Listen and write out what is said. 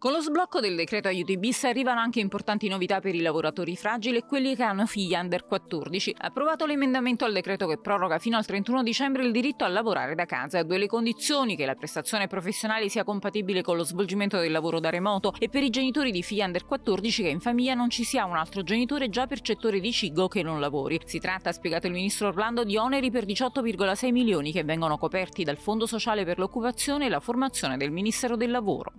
Con lo sblocco del decreto aiuti bis arrivano anche importanti novità per i lavoratori fragili e quelli che hanno figli under 14. Approvato l'emendamento al decreto che proroga fino al 31 dicembre il diritto a lavorare da casa, due le condizioni che la prestazione professionale sia compatibile con lo svolgimento del lavoro da remoto e per i genitori di figli under 14 che in famiglia non ci sia un altro genitore già percettore di CIGO che non lavori. Si tratta, ha spiegato il ministro Orlando, di oneri per 18,6 milioni che vengono coperti dal Fondo Sociale per l'Occupazione e la Formazione del Ministero del Lavoro.